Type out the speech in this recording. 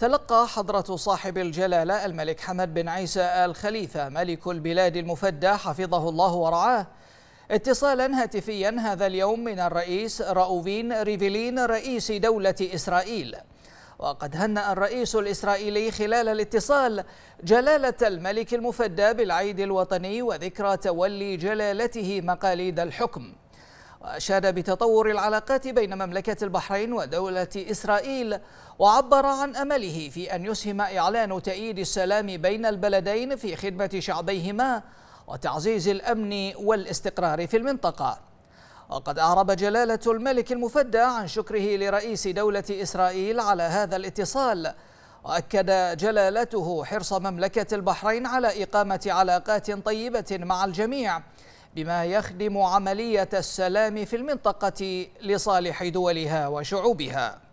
تلقى حضرة صاحب الجلالة الملك حمد بن عيسى آل خليفة ملك البلاد المفدى حفظه الله ورعاه اتصالا هاتفيا هذا اليوم من الرئيس راوفين ريفلين رئيس دولة إسرائيل وقد هنأ الرئيس الإسرائيلي خلال الاتصال جلالة الملك المفدى بالعيد الوطني وذكرى تولي جلالته مقاليد الحكم وأشاد بتطور العلاقات بين مملكة البحرين ودولة إسرائيل وعبر عن أمله في أن يسهم إعلان تأييد السلام بين البلدين في خدمة شعبيهما وتعزيز الأمن والاستقرار في المنطقة وقد أعرب جلالة الملك المفدى عن شكره لرئيس دولة إسرائيل على هذا الاتصال وأكد جلالته حرص مملكة البحرين على إقامة علاقات طيبة مع الجميع بما يخدم عملية السلام في المنطقة لصالح دولها وشعوبها